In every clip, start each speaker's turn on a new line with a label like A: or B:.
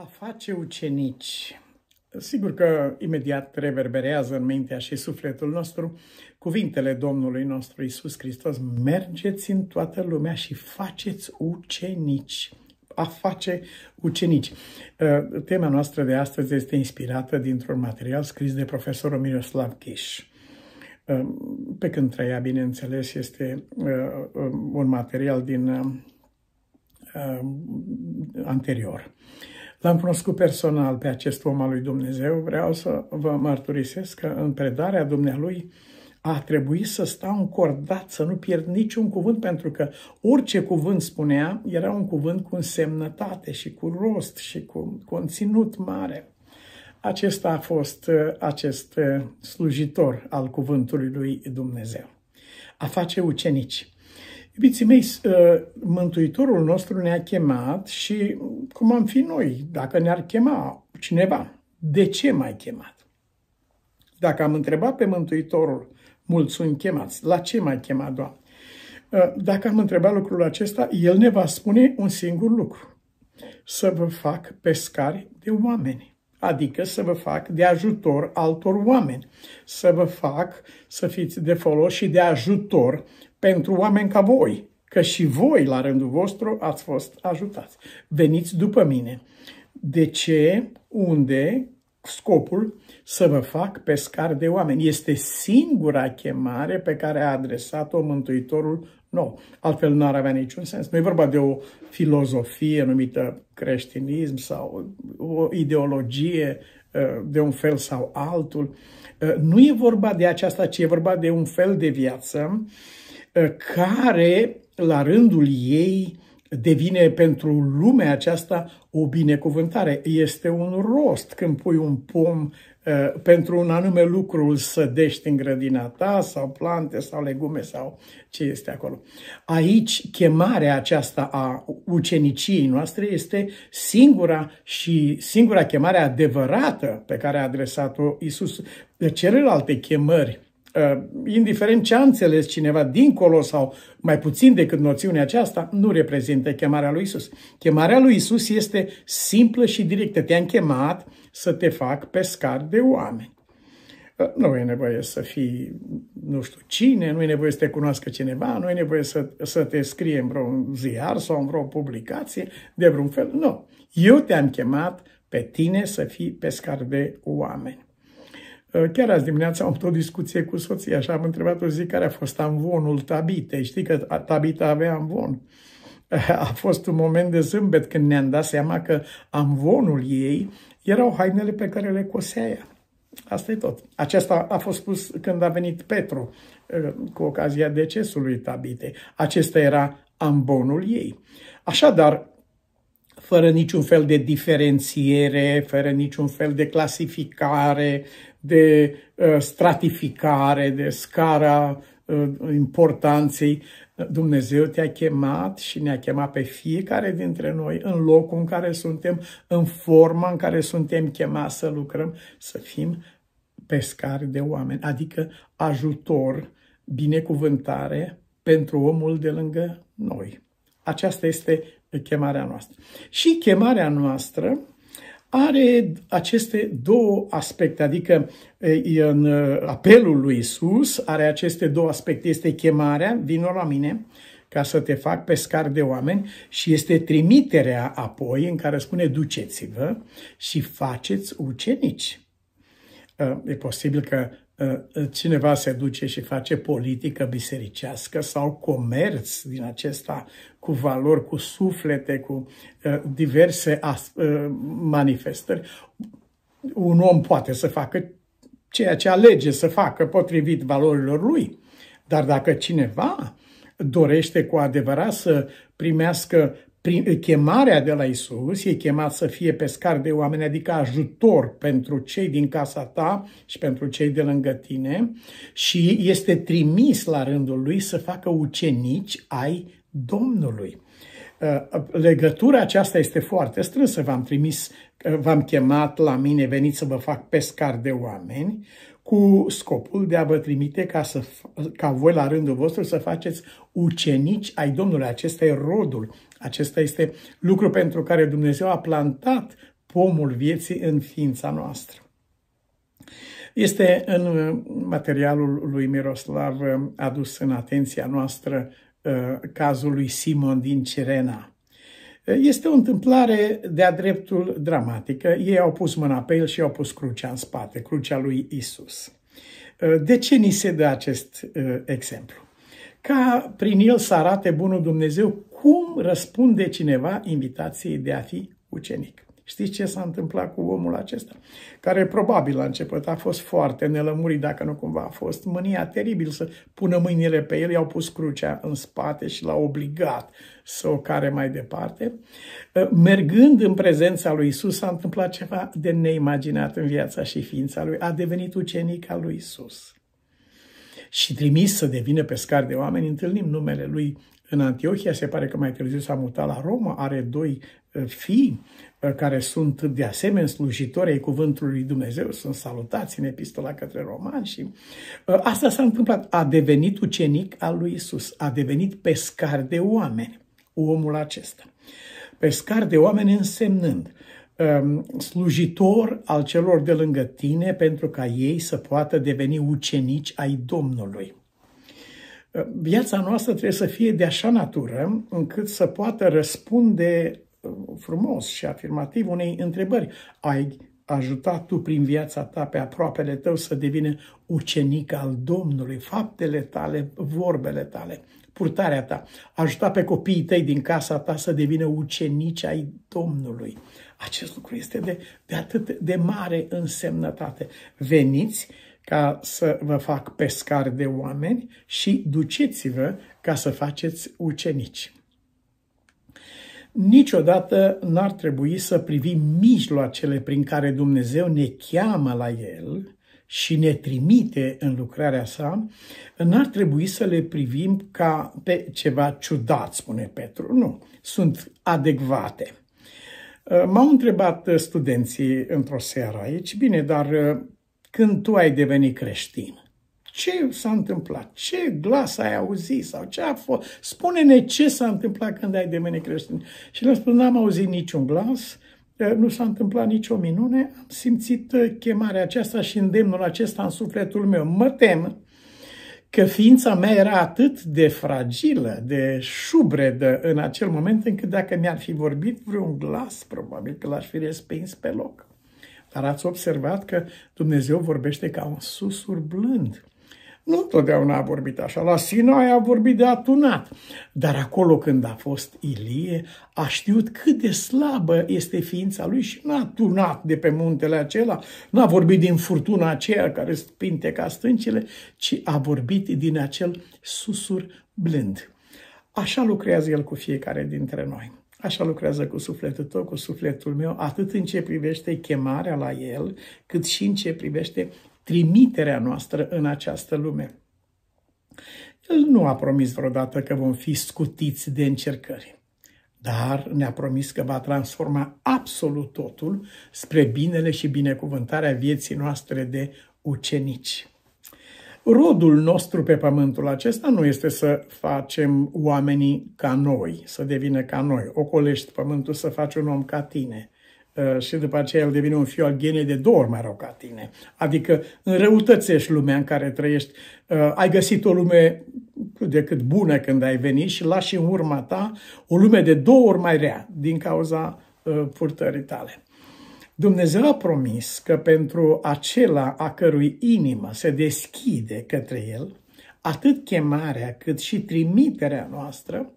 A: A face ucenici. Sigur că imediat reverberează în mintea și sufletul nostru cuvintele Domnului nostru Isus Hristos. Mergeți în toată lumea și faceți ucenici. A face ucenici. Uh, tema noastră de astăzi este inspirată dintr-un material scris de profesorul Miroslav Kish. Uh, pe când trăia, bineînțeles, este uh, un material din anterior. L-am cunoscut personal pe acest om al lui Dumnezeu. Vreau să vă mărturisesc că în predarea dumnealui a trebuit să stau încordat, să nu pierd niciun cuvânt, pentru că orice cuvânt spunea era un cuvânt cu însemnătate și cu rost și cu conținut mare. Acesta a fost uh, acest uh, slujitor al cuvântului lui Dumnezeu. A face ucenici. Iubiții mei, ă, Mântuitorul nostru ne-a chemat și cum am fi noi dacă ne-ar chema cineva? De ce m-ai chemat? Dacă am întrebat pe Mântuitorul, mulți sunt chemați, la ce m-ai chemat, Doamne? Ă, dacă am întrebat lucrul acesta, el ne va spune un singur lucru. Să vă fac pescari de oameni adică să vă fac de ajutor altor oameni, să vă fac să fiți de folos și de ajutor pentru oameni ca voi, că și voi, la rândul vostru, ați fost ajutați. Veniți după mine. De ce, unde, scopul să vă fac pescar de oameni. Este singura chemare pe care a adresat-o Mântuitorul nou. Altfel nu ar avea niciun sens. Nu e vorba de o filozofie numită creștinism sau o ideologie ă, de un fel sau altul. Ă, nu e vorba de aceasta, ci e vorba de un fel de viață Eh, care, la rândul ei, devine pentru lumea aceasta o binecuvântare. Este un rost când pui un pom eh, pentru un anume lucru îl sădești în grădina ta sau plante sau legume sau ce este acolo. Aici chemarea aceasta a uceniciei noastre este singura și singura chemare adevărată pe care a adresat-o Isus. De celelalte chemări Uh, indiferent ce a înțeles cineva dincolo sau mai puțin decât noțiunea aceasta, nu reprezintă chemarea lui Isus. Chemarea lui Isus este simplă și directă. Te-am chemat să te fac pescar de oameni. Uh, nu e nevoie să fii nu știu cine, nu e nevoie să te cunoască cineva, nu e nevoie să, să te scrie în vreun ziar sau în vreo publicație de vreun fel. Nu. Eu te-am chemat pe tine să fii pescar de oameni. Ă, chiar azi dimineața am avut o discuție cu soția și am întrebat-o zi care a fost amvonul Tabitei. Știi că Tabita avea amvon. A fost un moment de zâmbet când ne-am dat seama că amvonul ei erau hainele pe care le cosea ea. Asta e tot. Aceasta a fost spus când a venit Petru ă, cu ocazia decesului Tabitei. Acesta era ambonul ei. Așadar, fără niciun fel de diferențiere, fără niciun fel de clasificare, de uh, stratificare, de scara uh, importanței, Dumnezeu te-a chemat și ne-a chemat pe fiecare dintre noi în locul în care suntem, în forma în care suntem chemați să lucrăm, să fim pescari de oameni, adică ajutor, binecuvântare pentru omul de lângă noi. Aceasta este chemarea noastră. Și chemarea noastră are aceste două aspecte, adică în apelul lui Isus are aceste două aspecte, este chemarea, vino la mine, ca să te fac pescar de oameni și este trimiterea apoi în care spune duceți-vă și faceți ucenici e posibil că cineva se duce și face politică bisericească sau comerț din acesta cu valori, cu suflete, cu diverse manifestări. Un om poate să facă ceea ce alege să facă potrivit valorilor lui. Dar dacă cineva dorește cu adevărat să primească prin chemarea de la Isus, e chemat să fie pescar de oameni, adică ajutor pentru cei din casa ta și pentru cei de lângă tine și este trimis la rândul lui să facă ucenici ai Domnului. Uh, legătura aceasta este foarte strânsă. V-am trimis, uh, v-am chemat la mine, veniți să vă fac pescar de oameni, cu scopul de a vă trimite ca, să, ca voi la rândul vostru să faceți ucenici ai Domnului. Acesta e rodul acesta este lucru pentru care Dumnezeu a plantat pomul vieții în ființa noastră. Este în uh, materialul lui Miroslav uh, adus în atenția noastră uh, cazul lui Simon din Cirena. Este o întâmplare de-a dreptul dramatică. Ei au pus mâna pe el și au pus crucea în spate, crucea lui Isus. De ce ni se dă acest exemplu? Ca prin el să arate bunul Dumnezeu cum răspunde cineva invitației de a fi ucenic? Știți ce s-a întâmplat cu omul acesta? Care probabil la început a fost foarte nelămurit, dacă nu cumva a fost mânia teribil să pună mâinile pe el, i-au pus crucea în spate și l-au obligat să o care mai departe. Ă, mergând în prezența lui Isus, s-a întâmplat ceva de neimaginat în viața și ființa lui. A devenit ucenic al lui Isus. Și trimis să devină pescar de oameni, întâlnim numele lui în Antiohia, se pare că mai târziu s-a mutat la Roma, are doi uh, fii uh, care sunt de asemenea slujitori ai Cuvântului lui Dumnezeu, sunt salutați în epistola către romani și uh, asta s-a întâmplat. A devenit ucenic al lui Isus, a devenit pescar de oameni, omul acesta. Pescar de oameni însemnând um, slujitor al celor de lângă tine pentru ca ei să poată deveni ucenici ai Domnului. Viața noastră trebuie să fie de așa natură încât să poată răspunde uh, frumos și afirmativ unei întrebări. Ai ajutat tu prin viața ta pe aproapele tău să devină ucenic al Domnului, faptele tale, vorbele tale, purtarea ta. Ajuta pe copiii tăi din casa ta să devină ucenici ai Domnului. Acest lucru este de, de atât de mare însemnătate. Veniți ca să vă fac pescari de oameni și duceți-vă ca să faceți ucenici. Niciodată n-ar trebui să privim mijloacele prin care Dumnezeu ne cheamă la El și ne trimite în lucrarea sa, n-ar trebui să le privim ca pe ceva ciudat, spune Petru. Nu, sunt adecvate. Uh, m-au întrebat uh, studenții într-o seară aici, bine, dar uh, când tu ai devenit creștin? Ce s-a întâmplat? Ce glas ai auzit? Sau ce a fost? Spune-ne ce s-a întâmplat când ai devenit creștin. Și le-am spus, n-am auzit niciun glas, eh, nu s-a întâmplat nicio minune, am simțit eh, chemarea aceasta și îndemnul acesta în sufletul meu. Mă tem că ființa mea era atât de fragilă, de șubredă în acel moment, încât dacă mi-ar fi vorbit vreun glas, probabil că l-aș fi respins pe loc. Dar ați observat că Dumnezeu vorbește ca un susur blând. Nu întotdeauna a vorbit așa. La Sinai a vorbit de atunat. Dar acolo când a fost Ilie, a știut cât de slabă este ființa lui și n-a tunat de pe muntele acela, n-a vorbit din furtuna aceea care spinte ca stâncile, ci a vorbit din acel susur blând. Așa lucrează el cu fiecare dintre noi. Așa lucrează cu sufletul tău, cu sufletul meu, atât în ce privește chemarea la El, cât și în ce privește trimiterea noastră în această lume. El nu a promis vreodată că vom fi scutiți de încercări dar ne-a promis că va transforma absolut totul spre binele și binecuvântarea vieții noastre de ucenici. Rodul nostru pe pământul acesta nu este să facem oamenii ca noi, să devină ca noi. Ocolești pământul să faci un om ca tine uh, și după aceea el devine un fiu al genei de două ori mai rău ca tine. Adică înrăutățești lumea în care trăiești. Uh, ai găsit o lume cât de cât bună când ai venit și lași în urma ta o lume de două ori mai rea din cauza uh, purtării tale. Dumnezeu a promis că pentru acela a cărui inimă se deschide către El, atât chemarea cât și trimiterea noastră,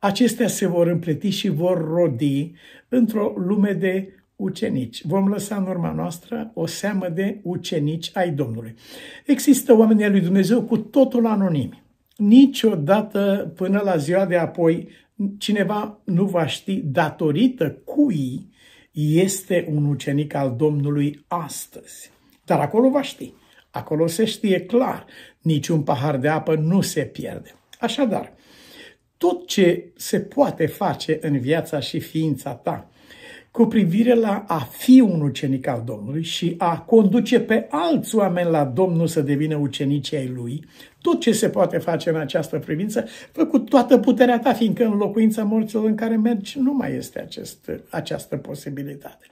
A: acestea se vor împleti și vor rodi într-o lume de ucenici. Vom lăsa în urma noastră o seamă de ucenici ai Domnului. Există oamenii lui Dumnezeu cu totul anonimi. Niciodată până la ziua de apoi cineva nu va ști datorită cui este un ucenic al Domnului astăzi. Dar acolo va ști. Acolo se știe clar. Niciun pahar de apă nu se pierde. Așadar, tot ce se poate face în viața și ființa ta, cu privire la a fi un ucenic al Domnului și a conduce pe alți oameni la Domnul să devină ucenici ai Lui, tot ce se poate face în această privință, fă cu toată puterea ta, fiindcă în locuința morților în care mergi nu mai este acest, această posibilitate.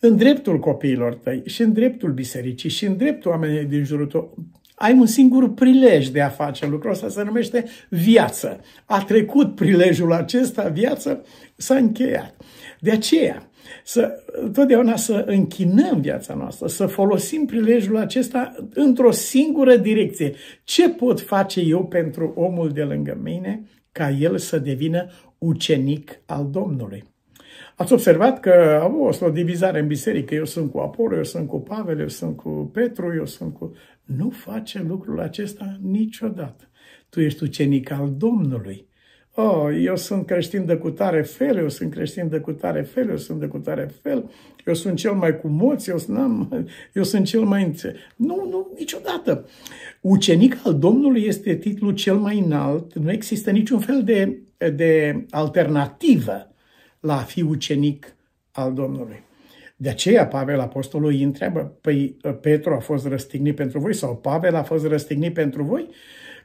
A: În dreptul copiilor tăi și în dreptul bisericii și în dreptul oamenilor din jurul tău, ai un singur prilej de a face lucrul ăsta, se numește viață. A trecut prilejul acesta, viață s-a încheiat. De aceea, să, totdeauna să închinăm viața noastră, să folosim prilejul acesta într-o singură direcție. Ce pot face eu pentru omul de lângă mine ca el să devină ucenic al Domnului? Ați observat că a fost o divizare în biserică. Eu sunt cu Apollo, eu sunt cu Pavel, eu sunt cu Petru, eu sunt cu nu face lucrul acesta niciodată. Tu ești ucenic al Domnului. Oh, eu sunt creștin de cutare fel, eu sunt creștin de cutare fel, eu sunt de cutare fel, eu sunt cel mai cu moți, eu, eu sunt cel mai... Nu, nu, niciodată. Ucenic al Domnului este titlul cel mai înalt, nu există niciun fel de, de alternativă la a fi ucenic al Domnului. De aceea Pavel Apostolul îi întreabă, păi ă, Petru a fost răstignit pentru voi sau Pavel a fost răstignit pentru voi?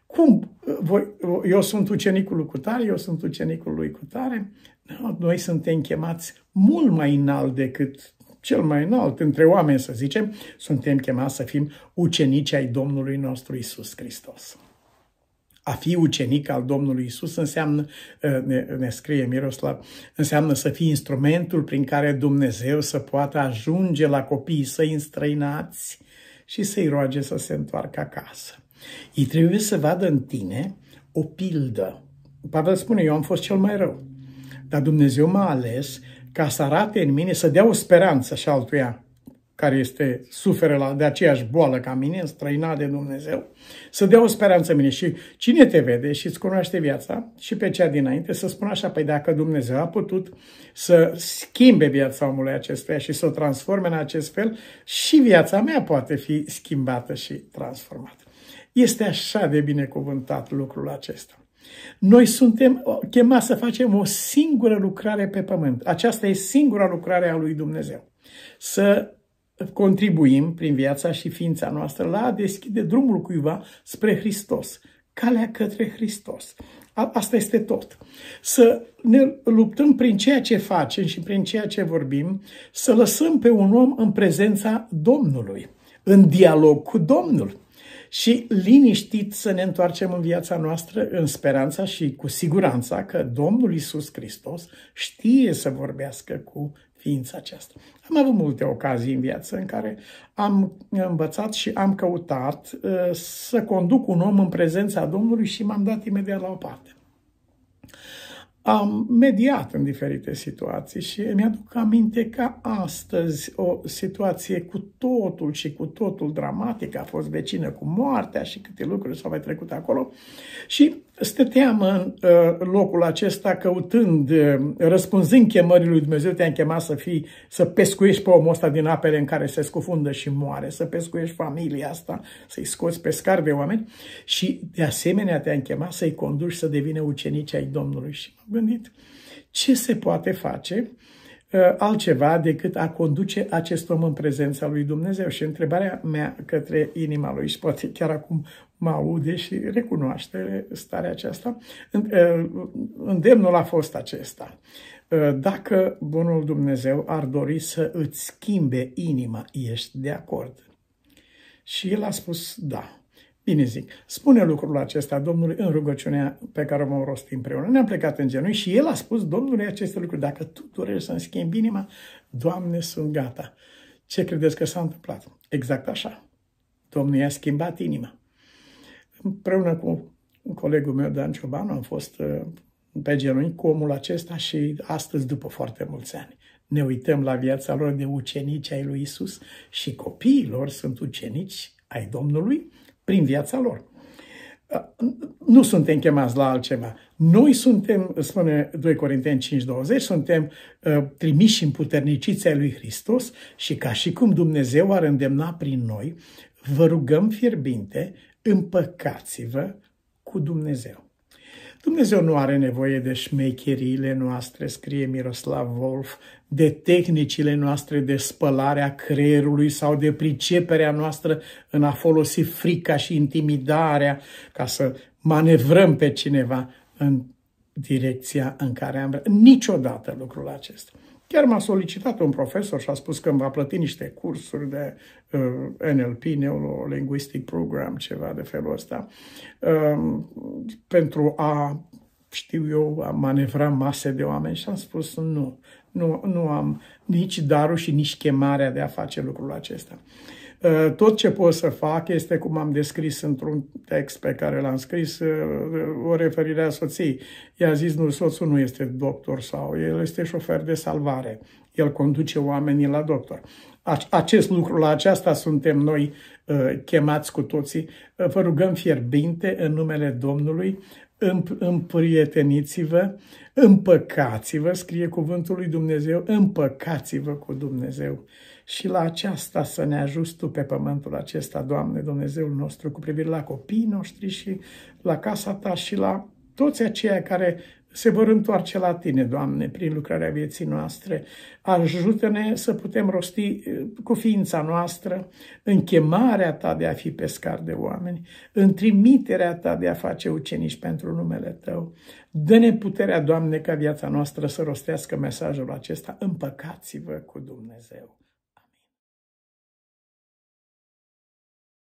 A: Cum? Ă, voi, ă, eu sunt ucenicul lui Cutare, eu sunt ucenicul lui Cutare. No, noi suntem chemați mult mai înalt decât cel mai înalt între oameni, să zicem, suntem chemați să fim ucenici ai Domnului nostru Isus Hristos a fi ucenic al Domnului Isus înseamnă, uh, ne, ne scrie Miroslav, înseamnă să fii instrumentul prin care Dumnezeu să poată ajunge la copiii săi înstrăinați și să-i roage să se întoarcă acasă. Ei trebuie să vadă în tine o pildă. Pavel spune, eu am fost cel mai rău, dar Dumnezeu m-a ales ca să arate în mine, să dea o speranță și altuia care este suferă la, de aceeași boală ca mine, străinat de Dumnezeu, să dea o speranță mine. Și cine te vede și îți cunoaște viața și pe cea dinainte, să spună așa, păi dacă Dumnezeu a putut să schimbe viața omului acestuia și să o transforme în acest fel, și viața mea poate fi schimbată și transformată. Este așa de binecuvântat lucrul acesta. Noi suntem chemați să facem o singură lucrare pe pământ. Aceasta e singura lucrare a lui Dumnezeu. Să contribuim prin viața și ființa noastră la a deschide drumul cuiva spre Hristos, calea către Hristos. Asta este tot. Să ne luptăm prin ceea ce facem și prin ceea ce vorbim, să lăsăm pe un om în prezența Domnului, în dialog cu Domnul și liniștit să ne întoarcem în viața noastră în speranța și cu siguranța că Domnul Isus Hristos știe să vorbească cu ființa aceasta. Am avut multe ocazii în viață în care am învățat și am căutat uh, să conduc un om în prezența Domnului și m-am dat imediat la o parte. Am mediat în diferite situații și mi-aduc aminte că astăzi o situație cu totul și cu totul dramatică a fost vecină cu moartea și câte lucruri s-au mai trecut acolo și stăteam în uh, locul acesta căutând, uh, răspunzând chemării lui Dumnezeu, te-am chemat să fii, să pescuiești pe omul ăsta din apele în care se scufundă și moare, să pescuiești familia asta, să-i scoți pescar de oameni și de asemenea te-am chemat să-i conduci să devină ucenici ai Domnului. Și m-am gândit ce se poate face uh, altceva decât a conduce acest om în prezența lui Dumnezeu. Și întrebarea mea către inima lui, și poate chiar acum mă aude și recunoaște starea aceasta. Îndemnul a fost acesta. Dacă Bunul Dumnezeu ar dori să îți schimbe inima, ești de acord? Și el a spus da. Bine zic, spune lucrul acesta Domnului în rugăciunea pe care o rosti împreună. Ne-am plecat în genunchi și el a spus Domnului aceste lucruri. Dacă tu dorești să-mi schimbi inima, Doamne, sunt gata. Ce credeți că s-a întâmplat? Exact așa. Domnul i-a schimbat inima împreună cu colegul meu, Dan Ciobanu, am fost uh, pe genunchi cu omul acesta și astăzi, după foarte mulți ani, ne uităm la viața lor de ucenici ai lui Isus și copiii lor sunt ucenici ai Domnului prin viața lor. Uh, nu suntem chemați la altceva. Noi suntem, spune 2 Corinteni 5.20, suntem uh, trimiși în împuterniciți ai lui Hristos și ca și cum Dumnezeu ar îndemna prin noi, vă rugăm fierbinte împăcați-vă cu Dumnezeu. Dumnezeu nu are nevoie de șmecheriile noastre, scrie Miroslav Wolf, de tehnicile noastre de spălare a creierului sau de priceperea noastră în a folosi frica și intimidarea ca să manevrăm pe cineva în direcția în care am vrea. Niciodată lucrul acesta. Chiar m-a solicitat un profesor și a spus că îmi va plăti niște cursuri de uh, NLP, Neurolinguistic Program, ceva de felul ăsta, uh, pentru a, știu eu, a manevra mase de oameni și am spus nu, nu, nu am nici darul și nici chemarea de a face lucrul acesta. Uh, Eh, tot ce pot să fac este, cum am descris într-un text pe care l-am scris, eh, o referire a soției. I-a zis, nu, soțul nu este doctor sau el este șofer de salvare. El conduce oamenii la doctor. Acest lucru, la aceasta suntem noi eh, chemați cu toții. Vă rugăm fierbinte în numele Domnului, împrieteniți-vă, împăcați-vă, scrie cuvântul lui Dumnezeu, împăcați-vă cu Dumnezeu și la aceasta să ne ajuți Tu pe pământul acesta, Doamne Dumnezeul nostru, cu privire la copiii noștri și la casa Ta și la toți aceia care se vor întoarce la Tine, Doamne, prin lucrarea vieții noastre. Ajută-ne să putem rosti eh, cu ființa noastră chemarea Ta de a fi pescar de oameni, trimiterea Ta de a face ucenici pentru numele Tău. Dă-ne puterea, Doamne, ca viața noastră să rostească mesajul acesta. Împăcați-vă cu Dumnezeu.